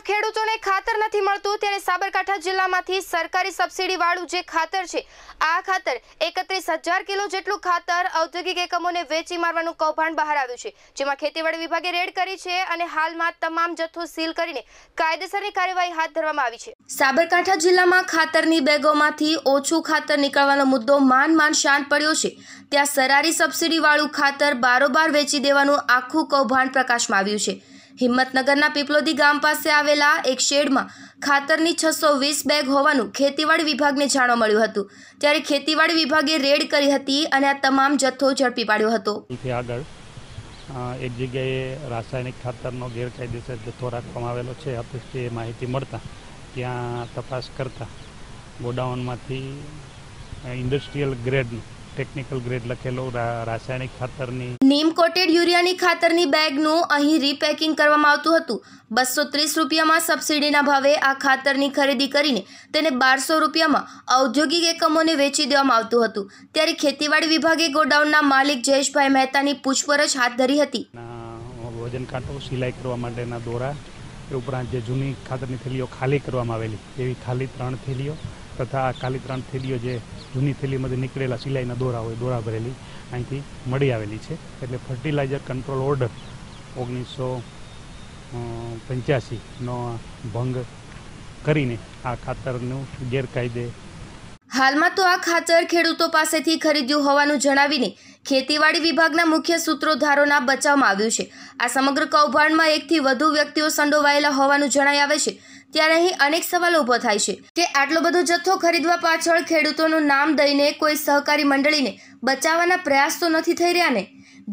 તરફ ખેડૂતોને ખાતર નથી મળતું ત્યારે સાબરકાંઠા જિલ્લામાંથી સરકારી સબસિડીવાળું જે ખાતર છે આ ખાતર એકત્રીસ હજાર કિલો જેટલું ખાતર ઔદ્યોગિક એકમોને વેચી મારવાનું કૌભાંડ બહાર આવ્યું છે જેમાં ખેતીવાડી વિભાગે રેડ કરી છે અને હાલમાં તમામ જથ્થો સીલ કરીને કાયદેસરની કાર્યવાહી હાથ ધરવામાં આવી છે સાબરકાંઠા જિલ્લામાં ખાતરની બેગોમાંથી ઓછું ખાતર નીકળવાનો મુદ્દો માન માન શાંત પડ્યો છે ત્યાં સરારી સબસિડીવાળું ખાતર બારોબાર વેચી દેવાનું આખું કૌભાંડ પ્રકાશમાં આવ્યું છે હિંમતનગરના પીપલોદી ગામ પાસે આવેલા એક શેડમાં ખાતરની છસો વીસ બેગ હોવાનું ખેતીવાડી વિભાગને જાણવા મળ્યું હતું ત્યારે ખેતીવાડી વિભાગે રેડ કરી હતી અને આ તમામ જથ્થો ઝડપી પાડ્યો હતો આગળ એક જગ્યાએ રાસાયણિક ખાતરનો ગેરકાયદેસર જથ્થો રાખવામાં આવેલો છે એ માહિતી મળતા ત્યાં તપાસ કરતા ગોડાઉનમાંથી ઇન્ડસ્ટ્રીયલ ગ્રેડનું ટેકનિકલ ગ્રેડ લખેલો રાસાયણિક ખાતરની નીમ કોટેડ યુરિયાની ખાતરની બેગનું અહીં રીપેકિંગ કરવામાં આવતું હતું બસો ત્રીસ રૂપિયામાં સબસિડીના ભાવે આ ખાતરની ખરીદી કરીને તેને બારસો રૂપિયામાં ઔદ્યોગિક એકમોને વેચી દેવામાં આવતું હતું ત્યારે ખેતીવાડી વિભાગે ગોડાઉનના માલિક જયેશભાઈ મહેતાની પૂછપરછ હાથ ધરી હતી વજન કાંટો સિલાઈ કરવા માટેના દોરા એ ઉપરાંત જે જૂની ખાતરની થેલીઓ ખાલી કરવામાં આવેલી એવી ખાલી ત્રણ થેલીઓ તથા કાલિત્રાણ થેલીઓ જે જૂની થેલીમાંથી નીકળેલા સિલાઈના દોરા હોય દોરા ભરેલી અહીંથી મળી આવેલી છે એટલે ફર્ટિલાઇઝર કંટ્રોલ ઓર્ડર ઓગણીસો પંચ્યાસીનો ભંગ કરીને આ ખાતરનું ગેરકાયદે હાલમાં તો આ ખાતર ખેડૂતો પાસેથી ખરીદ્યું હોવાનું જણાવીને ખેતીવાડી વિભાગના મુખ્ય સૂત્રોધારોના બચાવમાં આવ્યું છે આ સમગ્ર કૌભાંડમાં એકથી વધુ વ્યક્તિઓ સંડોવાયેલા હોવાનું જણાઈ આવે છે ત્યારે અહીં અનેક સવાલો ઊભો થાય છે કે આટલો બધો જથ્થો ખરીદવા પાછળ ખેડૂતોનું નામ દઈને કોઈ સહકારી મંડળીને બચાવવાના પ્રયાસ તો નથી થઈ રહ્યા ને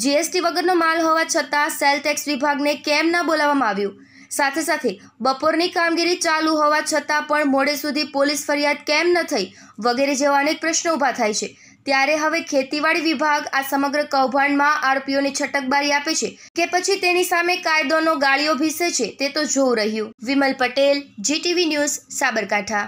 જીએસટી વગરનો માલ હોવા છતાં સેલ ટેક્સ વિભાગને કેમ ન બોલાવવામાં આવ્યું સાથે સાથે બપોરની કામગીરી ચાલુ હોવા છતાં પણ મોડે સુધી પોલીસ ફરિયાદ કેમ ન થઈ વગેરે જેવા અનેક પ્રશ્નો ઊભા થાય છે ત્યારે હવે ખેતીવાડી વિભાગ આ સમગ્ર કૌભાંડમાં આરોપીઓને છટકબારી આપે છે કે પછી તેની સામે કાયદોનો ગાળીઓ ભીસે છે તે તો જોવું રહ્યું વિમલ પટેલ જીટીવી ન્યૂઝ સાબરકાંઠા